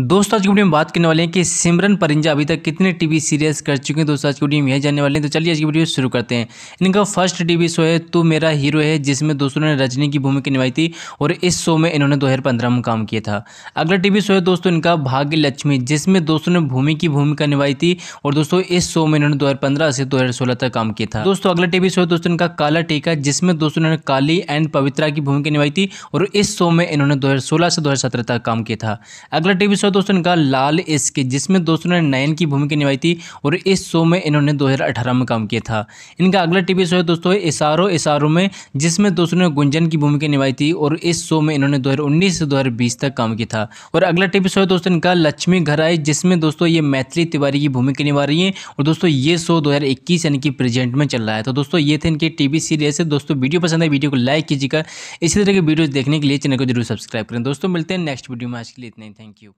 दोस्तों आज की वीडियो में बात करने वाले हैं कि सिमरन परिंजा अभी तक कितने टीवी सीरियल्स कर चुके हैं दोस्तों आज की वीडियो में यह जानने वाले हैं तो चलिए आज की वीडियो शुरू करते हैं इनका फर्स्ट टीवी शो है तो मेरा हीरो है जिसमें दोस्तों ने रजनी की भूमिका निभाई थी और इस शो में इन्होंने दो में काम किया था अगला टीवी शो है दोस्तों इनका भाग्य लक्ष्मी जिसमें दोस्तों ने भूमि की भूमिका निभाई थी और दोस्तों इस शो में इन्होंने दो से दो तक काम किया था दोस्तों अगला टीवी शो है दोस्तों इनका काला टीका जिसमें दोस्तों ने काली एंड पवित्रा की भूमिका निभाई थी और इस शो में इन्होंने दो से दो तक काम किया था अगला टीवी दूसरा दोस्तों इनका लाल इसके जिसमें दोस्तों ने नयन की भूमिका निभाई थी और इस शो में इन्होंने 2018 में काम किया था इनका अगला टीवी शो है दोस्तों इशारो इशारो में जिसमें दोस्तों ने गुंजन की भूमिका निभाई थी और इस शो में इन्होंने दो से दो तक काम किया था और अगला टीवी शो है दोस्तों इनका लक्ष्मी घर आई जिसमें दोस्तों ये मैथिली तिवारी की भूमिका निभा रही है और दोस्तों ये शो दो यानी कि प्रेजेंट में चल रहा है तो दोस्तों ये थे इनके टीवी सीरियल से दोस्तों वीडियो पसंद है वीडियो को लाइक कीजिएगा इसी तरह के वीडियो देखने के लिए चैनल को जरूर सब्सक्राइब करें दोस्तों मिलते हैं नेक्स्ट वीडियो में आज के लिए इतना ही थैंक यू